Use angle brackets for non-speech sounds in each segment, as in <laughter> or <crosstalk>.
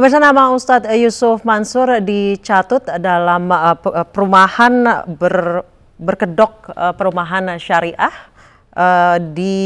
Pemirsa nama Ustadz Yusuf Mansur dicatut dalam uh, uh, perumahan ber, berkedok uh, perumahan syariah uh, di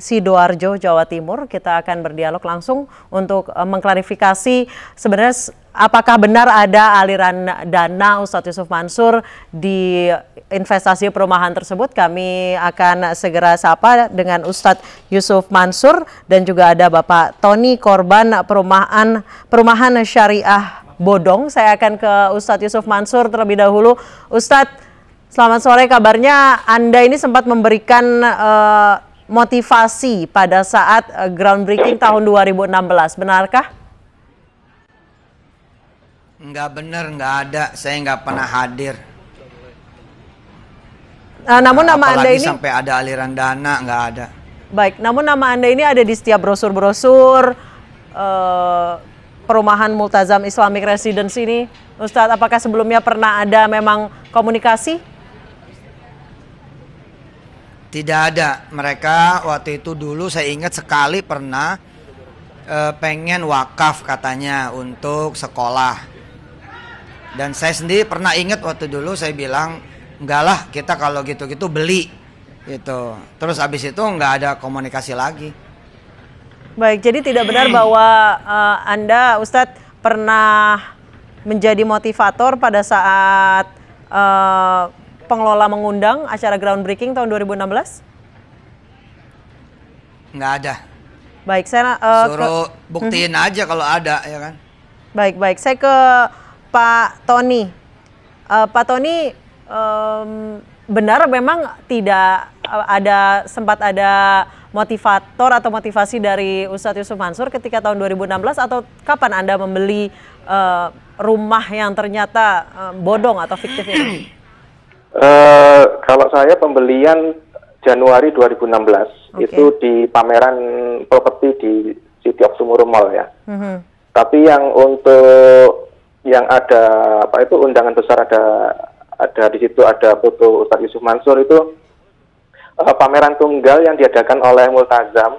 Sidoarjo, Jawa Timur. Kita akan berdialog langsung untuk uh, mengklarifikasi sebenarnya apakah benar ada aliran dana Ustadz Yusuf Mansur di investasi perumahan tersebut. Kami akan segera sapa dengan Ustadz Yusuf Mansur dan juga ada Bapak Tony Korban Perumahan Perumahan Syariah Bodong. Saya akan ke Ustadz Yusuf Mansur terlebih dahulu. Ustadz Selamat sore kabarnya Anda ini sempat memberikan uh, motivasi pada saat uh, groundbreaking tahun 2016, benarkah? Enggak benar, enggak ada. Saya enggak pernah hadir. Nah, namun nama Apalagi Anda ini sampai ada aliran dana enggak ada. Baik, namun nama Anda ini ada di setiap brosur-brosur uh, perumahan Multazam Islamic Residence ini. Ustadz, apakah sebelumnya pernah ada memang komunikasi? Tidak ada. Mereka waktu itu dulu saya ingat sekali pernah e, pengen wakaf katanya untuk sekolah. Dan saya sendiri pernah ingat waktu dulu saya bilang enggak lah kita kalau gitu-gitu beli gitu. Terus abis itu enggak ada komunikasi lagi. Baik, jadi tidak benar hmm. bahwa e, Anda Ustadz pernah menjadi motivator pada saat e, pengelola mengundang acara groundbreaking tahun 2016? Nggak ada. Baik, saya uh, suruh ke... buktiin hmm. aja kalau ada ya kan. Baik, baik. Saya ke Pak Tony. Uh, Pak Tony, um, benar memang tidak eh, ada sempat ada motivator atau motivasi dari Ustadz Yusuf Mansur ketika tahun 2016 atau kapan Anda membeli uh, rumah yang ternyata uh, bodong atau fiktif ini? <clears throat> Eh, kalau saya pembelian Januari 2016 okay. itu di pameran properti di City of Sumuru Mall ya. Mm -hmm. Tapi yang untuk yang ada apa itu undangan besar ada ada di situ ada foto Ustaz Yusuf Mansur itu uh, pameran tunggal yang diadakan oleh Multazam mm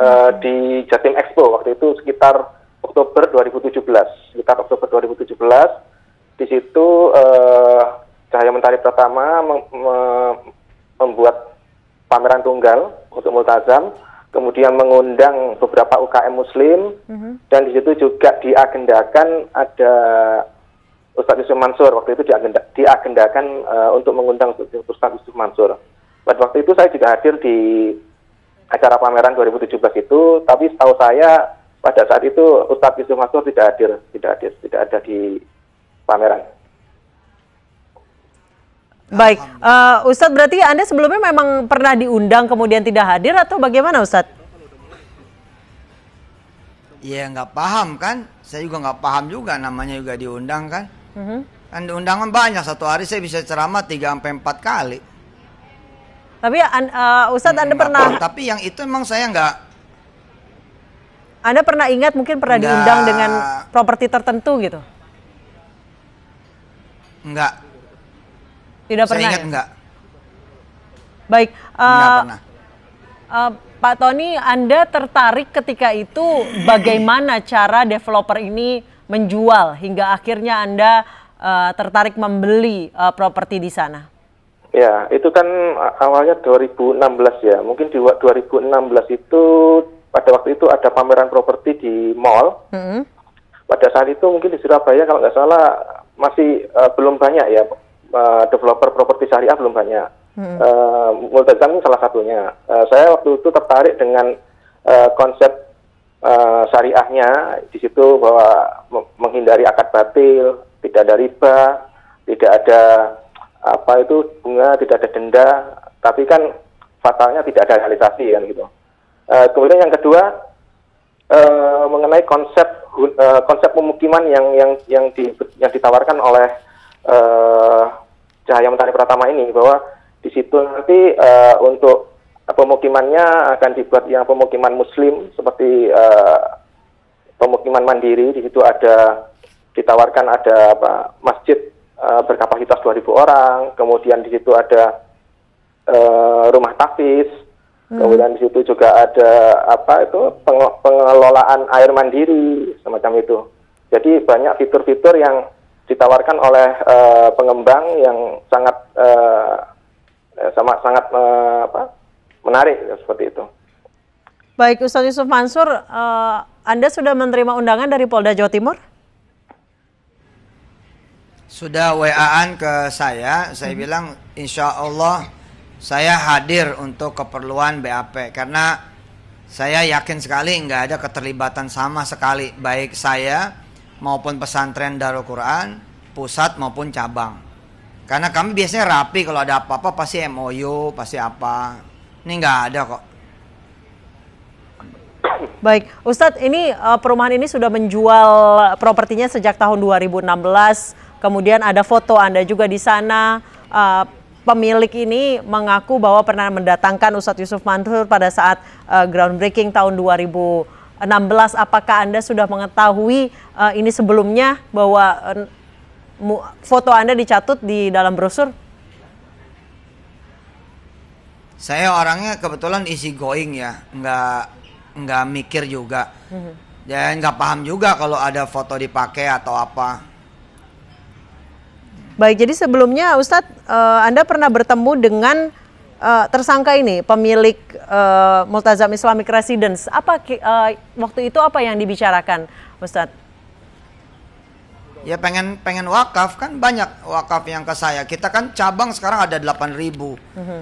-hmm. di Jatim Expo waktu itu sekitar Oktober 2017 sekitar Oktober 2017 di situ uh, Cahaya Mentari pertama mem- mem membuat pameran tunggal untuk Multazam, kemudian mengundang beberapa UKM Muslim, mm -hmm. dan di situ juga diagendakan ada Ustadz Yusuf Mansur waktu itu diagenda, diagendakan uh, untuk mengundang Ustadz Yusuf Mansur. Pada waktu itu saya juga hadir di acara pameran 2017 itu, tapi setahu saya pada saat itu Ustadz Yusuf Mansur tidak hadir, tidak hadir, tidak ada di pameran. Baik, uh, Ustadz berarti Anda sebelumnya memang pernah diundang kemudian tidak hadir atau bagaimana Ustadz? Ya nggak paham kan, saya juga nggak paham juga namanya juga diundang kan. Mm-hmm. Kan undangan banyak, satu hari saya bisa ceramah 3 sampai 4 kali. Tapi uh, Ustadz Anda pernah... Paham. Tapi yang itu memang saya nggak... Anda pernah ingat mungkin pernah nggak... diundang dengan properti tertentu gitu? Enggak, tidak pernah. Saya ingat ya? enggak. Baik. Uh, enggak eh, pernah. Uh, Pak Tony, Anda tertarik ketika itu bagaimana cara developer ini menjual hingga akhirnya Anda uh, tertarik membeli uh, properti di sana? Ya, itu kan awalnya 2016 ya. Mungkin di 2016 itu pada waktu itu ada pameran properti di mall. Mm -hmm. Pada saat itu mungkin di Surabaya kalau nggak salah masih uh, belum banyak ya uh, developer properti syariah belum banyak. Hmm. Uh, eh, Multazam salah satunya. Uh, saya waktu itu tertarik dengan uh, konsep uh, syariahnya di situ bahwa menghindari akad batil, tidak ada riba, tidak ada apa itu bunga, tidak ada denda, tapi kan fatalnya tidak ada realisasi kan gitu. Uh, kemudian yang kedua uh, mengenai konsep uh, konsep pemukiman yang yang yang di yang ditawarkan oleh Cahaya Mentari pertama ini bahwa di situ nanti uh, untuk pemukimannya akan dibuat yang pemukiman muslim seperti uh, pemukiman mandiri di situ ada ditawarkan ada apa masjid uh, berkapasitas 2000 orang kemudian di situ ada uh, rumah tafis hmm. kemudian di situ juga ada apa itu pengelolaan air mandiri semacam itu jadi banyak fitur-fitur yang ditawarkan oleh uh, pengembang yang sangat uh, sama sangat uh, apa, menarik ya, seperti itu. Baik Ustaz Yusuf Mansur, uh, Anda sudah menerima undangan dari Polda Jawa Timur? Sudah WA-an ke saya, saya hmm. bilang insya Allah saya hadir untuk keperluan BAP karena saya yakin sekali nggak ada keterlibatan sama sekali baik saya maupun pesantren Darul Quran, pusat maupun cabang. Karena kami biasanya rapi kalau ada apa-apa pasti MOU, pasti apa. Ini nggak ada kok. Baik, Ustadz, ini eh, perumahan ini sudah menjual propertinya sejak tahun 2016. Kemudian ada foto Anda juga di sana. Eh, pemilik ini mengaku bahwa pernah mendatangkan Ustadz Yusuf Mansur pada saat uh, groundbreaking tahun 2000 16 apakah Anda sudah mengetahui uh, ini sebelumnya bahwa uh, foto Anda dicatut di dalam brosur? Saya orangnya kebetulan isi going ya, nggak nggak mikir juga. Mm-hmm. Dan nggak paham juga kalau ada foto dipakai atau apa. Baik, jadi sebelumnya Ustadz, uh, Anda pernah bertemu dengan uh, tersangka ini pemilik uh, Multazam Islamic Residence, apa uh, waktu itu apa yang dibicarakan, Ustaz? Ya pengen pengen wakaf kan banyak wakaf yang ke saya. Kita kan cabang sekarang ada delapan ribu. Mm -hmm.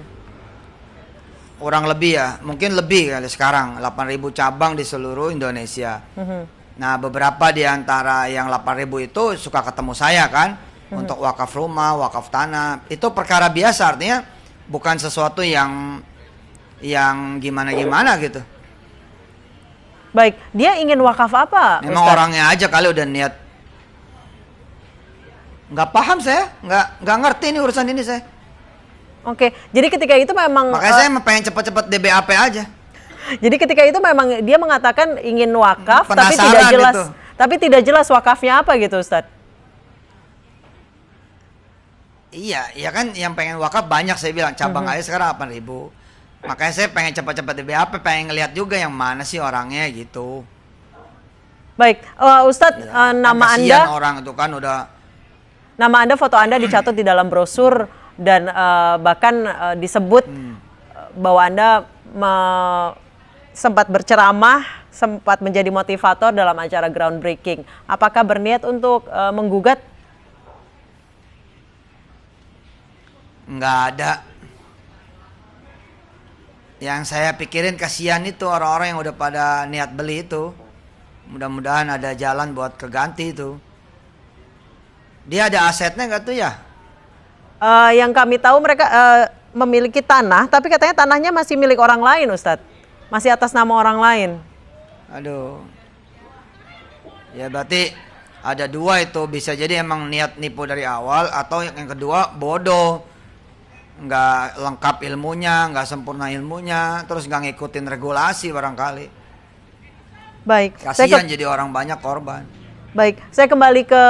Orang lebih ya, mungkin lebih kali sekarang delapan ribu cabang di seluruh Indonesia. Mm -hmm. Nah beberapa di antara yang delapan ribu itu suka ketemu saya kan. Mm -hmm. Untuk wakaf rumah, wakaf tanah, itu perkara biasa artinya bukan sesuatu yang yang gimana-gimana gitu. Baik, dia ingin wakaf apa? Memang orangnya aja kali udah niat. Nggak paham saya, nggak nggak ngerti ini urusan ini saya. Oke, jadi ketika itu memang makanya uh, saya eh, pengen cepat-cepat DBAP aja. Jadi ketika itu memang dia mengatakan ingin wakaf, Penasaran tapi tidak jelas, itu. tapi tidak jelas wakafnya apa gitu, Ustadz? Iya, iya kan yang pengen wakaf banyak saya bilang cabang mm -hmm. aja sekarang 8 ribu. Makanya saya pengen cepat-cepat di BAP, pengen ngelihat juga yang mana sih orangnya gitu. Baik, uh, Ustadz ya, uh, nama kan Anda orang itu kan udah nama Anda, foto Anda dicatat di dalam brosur dan uh, bahkan uh, disebut hmm. bahwa Anda sempat berceramah, sempat menjadi motivator dalam acara groundbreaking. Apakah berniat untuk uh, menggugat nggak ada yang saya pikirin kasihan itu orang-orang yang udah pada niat beli itu mudah-mudahan ada jalan buat keganti itu dia ada asetnya nggak tuh ya uh, yang kami tahu mereka uh, memiliki tanah tapi katanya tanahnya masih milik orang lain Ustadz masih atas nama orang lain aduh ya berarti ada dua itu bisa jadi emang niat nipu dari awal atau yang kedua bodoh nggak lengkap ilmunya, nggak sempurna ilmunya, terus nggak ngikutin regulasi barangkali. Baik. Kasihan jadi orang banyak korban. Baik, saya kembali ke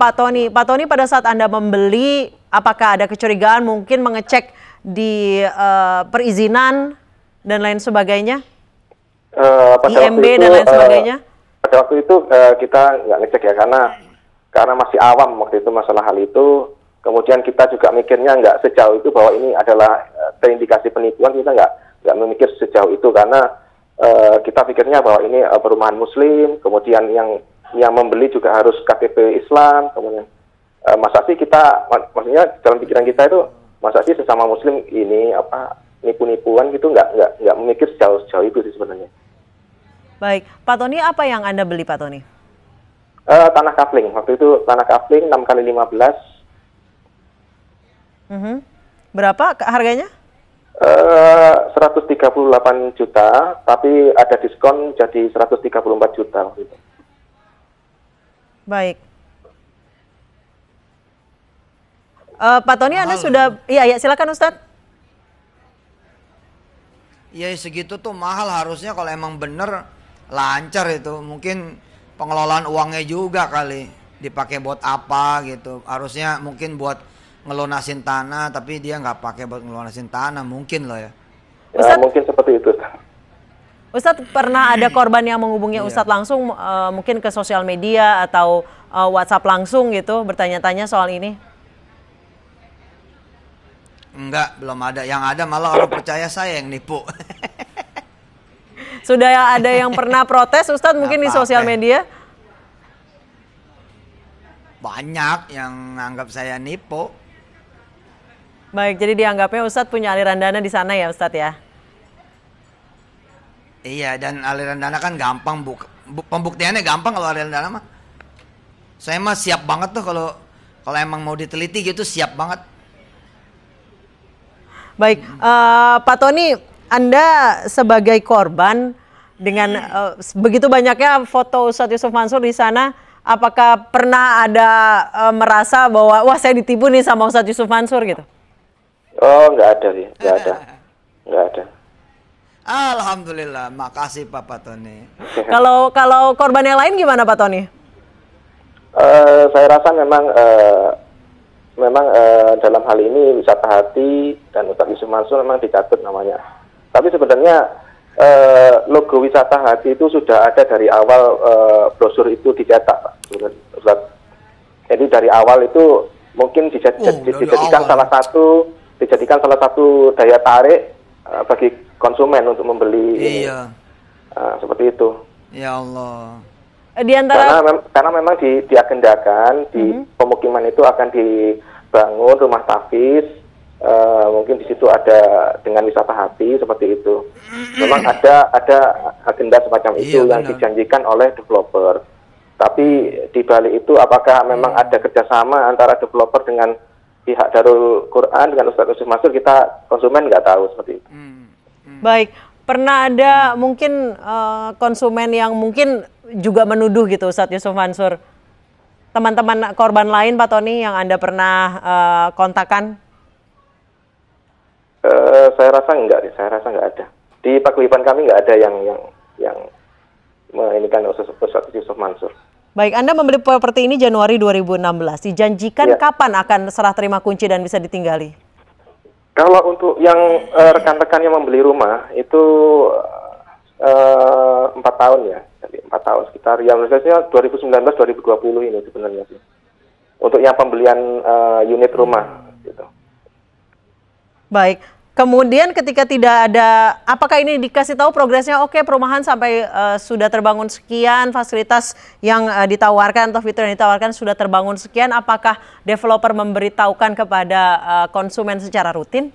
Pak Tony. Pak Tony pada saat Anda membeli, apakah ada kecurigaan mungkin mengecek di uh, perizinan dan lain sebagainya? Uh, eh, IMB itu, dan lain eh, sebagainya? Uh, pada waktu itu uh, kita nggak ngecek ya karena karena masih awam waktu itu masalah hal itu kemudian kita juga mikirnya nggak sejauh itu bahwa ini adalah e, terindikasi penipuan kita nggak nggak memikir sejauh itu karena uh, kita pikirnya bahwa ini uh, perumahan muslim kemudian yang yang membeli juga harus KTP Islam kemudian uh, masa sih kita mak maksudnya dalam pikiran kita itu masa sih sesama muslim ini apa nipu-nipuan gitu nggak nggak nggak memikir sejauh sejauh itu sih sebenarnya baik Pak Tony apa yang anda beli Pak Tony uh, tanah kapling waktu itu tanah kapling enam kali lima belas. Mm-hmm. Berapa harganya? Eh, uh, 138 juta, tapi ada diskon jadi 134 juta. Baik. Uh, Pak Tony, Anda sudah, iya, ya, silakan Ustadz. Ya segitu tuh mahal harusnya kalau emang bener lancar itu mungkin pengelolaan uangnya juga kali dipakai buat apa gitu harusnya mungkin buat ngelunasin tanah tapi dia nggak pakai buat ngelunasin tanah mungkin loh ya. ya mungkin seperti itu. Ustad pernah ada hmm. korban yang menghubungi iya. Ustadz langsung uh, mungkin ke sosial media atau uh, WhatsApp langsung gitu bertanya-tanya soal ini? Enggak, belum ada. Yang ada malah orang percaya saya yang nipu. <laughs> Sudah ada yang pernah protes Ustadz mungkin apa -apa. di sosial media? Banyak yang anggap saya nipu Baik, jadi dianggapnya Ustadz punya aliran dana di sana ya Ustadz ya? Iya, dan aliran dana kan gampang, bu. pembuktiannya gampang kalau aliran dana mah. Saya mah siap banget tuh kalau kalau emang mau diteliti gitu siap banget. Baik, uh, Pak Tony, Anda sebagai korban dengan uh, begitu banyaknya foto Ustadz Yusuf Mansur di sana, apakah pernah ada uh, merasa bahwa wah saya ditipu nih sama Ustadz Yusuf Mansur gitu? Oh, nggak ada sih, nggak ada, ah, ah, ah. nggak ada. Alhamdulillah, makasih Pak Tony. <laughs> kalau kalau korban yang lain gimana Pak Tony? Uh, saya rasa memang uh, memang uh, dalam hal ini wisata hati dan otak Yusuf Mansur memang dicatat namanya. Tapi sebenarnya uh, logo wisata hati itu sudah ada dari awal uh, brosur itu dicetak, Jadi dari awal itu mungkin oh, dijadikan, oh, salah satu dijadikan salah satu daya tarik uh, bagi konsumen untuk membeli. Iya. Uh, seperti itu. Ya Allah. Eh, di antara karena, mem karena memang di diagendakan di mm -hmm. pemukiman itu akan dibangun rumah tafis uh, mungkin di situ ada dengan wisata hati seperti itu. Memang ada ada agenda semacam itu iya, yang benar. dijanjikan oleh developer. Tapi di balik itu apakah memang hmm. ada kerjasama antara developer dengan pihak Darul Quran dengan Ustaz Yusuf Mansur kita konsumen nggak tahu seperti itu. Hmm. Hmm. Baik, pernah ada mungkin uh, konsumen yang mungkin juga menuduh gitu Ustaz Yusuf Mansur teman-teman korban lain Pak Tony yang anda pernah uh, eh, kontakan? Uh, eh, saya rasa enggak, saya rasa enggak ada. Di paguyuban kami enggak ada yang yang yang menginginkan Ustaz Yusuf Mansur. Baik, Anda membeli properti ini Januari 2016. Dijanjikan ya. kapan akan serah terima kunci dan bisa ditinggali? Kalau untuk yang rekan eh, rekan-rekan yang membeli rumah itu eh, empat uh, tahun ya, jadi empat tahun sekitar. Yang misalnya 2019-2020 ini sebenarnya sih. Untuk yang pembelian uh, unit rumah gitu. Baik, Kemudian ketika tidak ada, apakah ini dikasih tahu progresnya? Oke, okay, perumahan sampai uh, sudah terbangun sekian, fasilitas yang uh, ditawarkan atau fitur yang ditawarkan sudah terbangun sekian. Apakah developer memberitahukan kepada uh, konsumen secara rutin?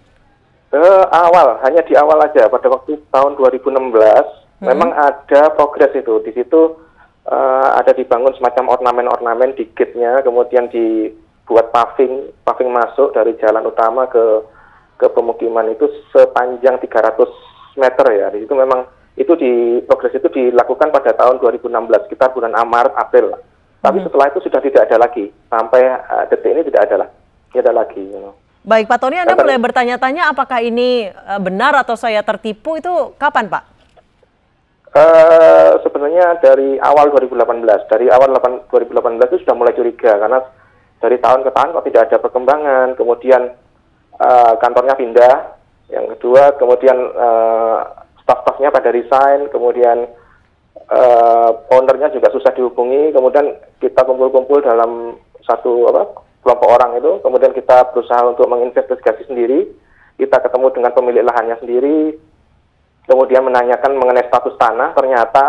Uh, awal, hanya di awal aja. Pada waktu tahun 2016, hmm. memang ada progres itu. Di situ uh, ada dibangun semacam ornamen-ornamen di gate-nya, kemudian dibuat paving, paving masuk dari jalan utama ke ke pemukiman itu sepanjang 300 meter ya. Di situ memang itu di progres itu dilakukan pada tahun 2016 sekitar bulan amar April. Tapi hmm. setelah itu sudah tidak ada lagi sampai uh, detik ini tidak ada lah, tidak ada lagi. You know. Baik Pak Tony, Anda mulai bertanya-tanya apakah ini uh, benar atau saya tertipu itu kapan Pak? Uh, sebenarnya dari awal 2018, dari awal 2018 itu sudah mulai curiga karena dari tahun ke tahun kok tidak ada perkembangan, kemudian uh, kantornya pindah, yang kedua kemudian uh, staff-staffnya pada resign, kemudian uh, ownernya juga susah dihubungi, kemudian kita kumpul-kumpul dalam satu apa kelompok orang itu, kemudian kita berusaha untuk menginvestigasi sendiri, kita ketemu dengan pemilik lahannya sendiri, kemudian menanyakan mengenai status tanah, ternyata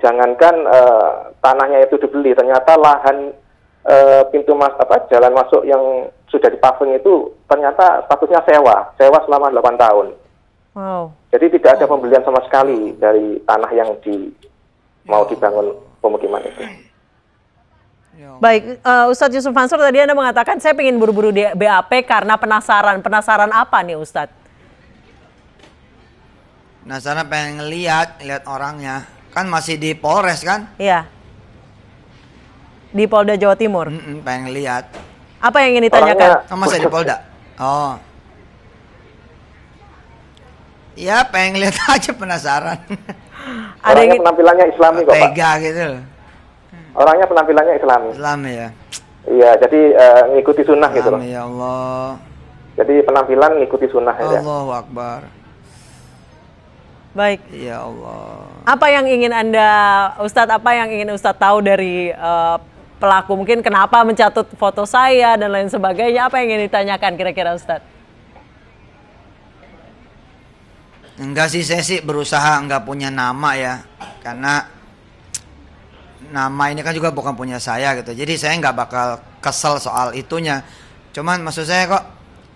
jangankan uh, tanahnya itu dibeli, ternyata lahan Eh, pintu mas apa jalan masuk yang sudah dipaving itu ternyata statusnya sewa, sewa selama 8 tahun. Wow. Jadi tidak ada pembelian sama sekali dari tanah yang di mau ya. dibangun pemukiman itu. Ya Baik, uh, Ustadz Yusuf Mansur tadi Anda mengatakan saya ingin buru-buru di BAP karena penasaran. Penasaran apa nih Ustadz? Penasaran pengen lihat, lihat orangnya. Kan masih di Polres kan? Iya di Polda Jawa Timur? Mm -mm, pengen lihat. Apa yang ingin ditanyakan? Oh, masih di Polda. Oh. Ya, pengen lihat <laughs> aja penasaran. Ada Orangnya yang... penampilannya Islami kok kok, Tega Pak. gitu. Orangnya penampilannya Islami. Islami ya. Iya, jadi uh, ngikuti sunnah Islami, gitu loh. Ya Allah. Jadi penampilan ngikuti sunnah Allah ya. Allahu Akbar. Baik. Ya Allah. Apa yang ingin Anda Ustadz apa yang ingin Ustadz tahu dari uh, pelaku. Mungkin kenapa mencatut foto saya dan lain sebagainya. Apa yang ingin ditanyakan kira-kira Ustadz? Enggak sih, saya sih berusaha enggak punya nama ya. Karena nama ini kan juga bukan punya saya gitu. Jadi saya enggak bakal kesel soal itunya. Cuman maksud saya kok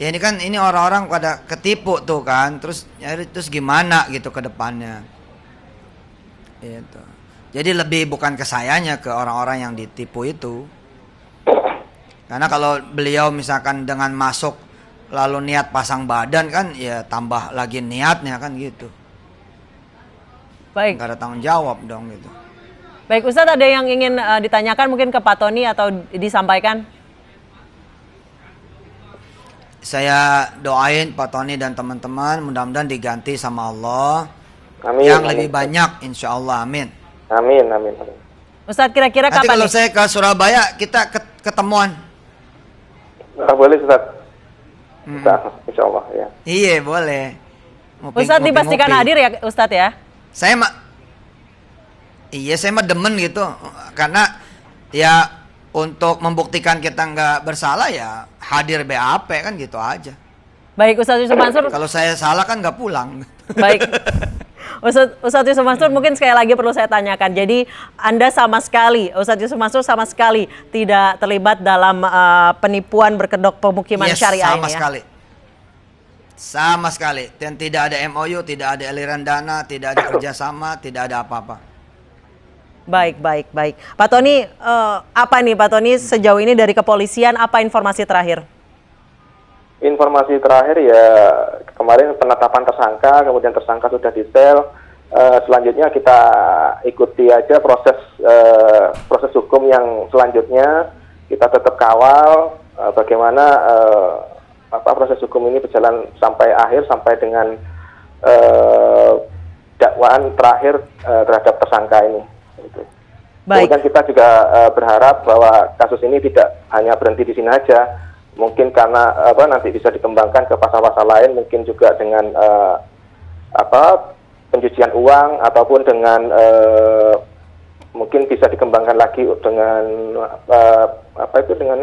ya ini kan ini orang-orang pada ketipu tuh kan. Terus ya, terus gimana gitu ke depannya. Itu. Jadi lebih bukan ke sayanya ke orang-orang yang ditipu itu. Karena kalau beliau misalkan dengan masuk lalu niat pasang badan kan ya tambah lagi niatnya kan gitu. Baik. Gak ada tanggung jawab dong gitu. Baik Ustadz ada yang ingin uh, ditanyakan mungkin ke Pak Tony atau disampaikan? Saya doain Pak Tony dan teman-teman mudah-mudahan diganti sama Allah. Amin. Yang lebih banyak insya Allah amin. Amin, amin. amin. Ustadz kira-kira kapan? kalau nih? saya ke Surabaya kita ketemuan. Nah, boleh Ustadz. Hmm. insya Allah ya. Iya boleh. Ngoping, Ustadz dipastikan hadir ya Ustadz ya. Saya mah Iya saya mah demen gitu karena ya untuk membuktikan kita nggak bersalah ya hadir BAP kan gitu aja. Baik Ustadz Yusuf Mansur. Kalau saya salah kan nggak pulang. Baik. <laughs> Ustadz, Yusuf Mansur mungkin sekali lagi perlu saya tanyakan. Jadi Anda sama sekali, Ustadz Yusuf Mansur sama sekali tidak terlibat dalam uh, penipuan berkedok pemukiman yes, syariah sama ini ya? sekali. Sama sekali. Dan tidak ada MOU, tidak ada aliran dana, tidak ada kerjasama, tidak ada apa-apa. Baik, baik, baik. Pak Tony, uh, apa nih Pak Tony sejauh ini dari kepolisian apa informasi terakhir? Informasi terakhir ya kemarin penetapan tersangka, kemudian tersangka sudah detail. Uh, selanjutnya kita ikuti aja proses uh, proses hukum yang selanjutnya kita tetap kawal uh, bagaimana uh, apa proses hukum ini berjalan sampai akhir sampai dengan uh, dakwaan terakhir uh, terhadap tersangka ini. Gitu. Baik. Kemudian kita juga uh, berharap bahwa kasus ini tidak hanya berhenti di sini aja, mungkin karena apa nanti bisa dikembangkan ke pasal-pasal lain mungkin juga dengan uh, apa pencucian uang ataupun dengan uh, mungkin bisa dikembangkan lagi dengan uh, apa itu dengan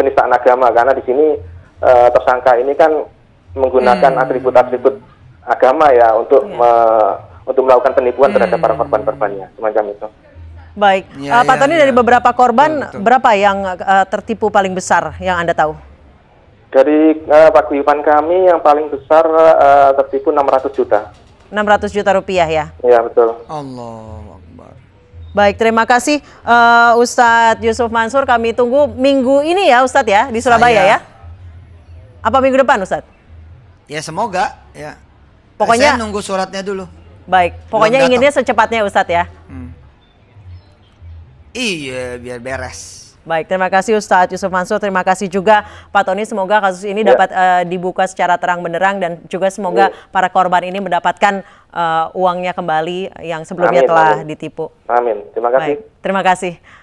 penistaan agama karena di sini uh, tersangka ini kan menggunakan atribut hmm. atribut-atribut agama ya untuk yeah. me, untuk melakukan penipuan hmm. terhadap para korban-korbannya semacam itu. Baik, ya, uh, Pak ya, Tony ya. dari beberapa korban betul, betul. berapa yang uh, tertipu paling besar yang Anda tahu? Dari uh, eh, Guyupan kami yang paling besar uh, tertipu 600 juta. 600 juta rupiah ya? Iya betul. Allah Baik, terima kasih uh, Ustadz Yusuf Mansur. Kami tunggu minggu ini ya Ustadz ya di Surabaya Saya. ya? Apa minggu depan Ustadz? Ya semoga ya. Pokoknya Saya nunggu suratnya dulu. Baik, pokoknya inginnya secepatnya Ustadz ya. Hmm. Iya, biar beres. Baik, terima kasih Ustadz Yusuf Mansur. Terima kasih juga Pak Tony. Semoga kasus ini ya. dapat uh, dibuka secara terang benderang dan juga semoga ya. para korban ini mendapatkan uh, uangnya kembali yang sebelumnya amin, telah amin. ditipu. Amin. Terima kasih. Baik, terima kasih.